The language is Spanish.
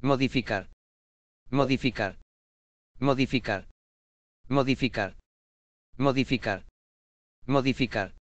Modificar. Modificar. Modificar. Modificar. Modificar. Modificar.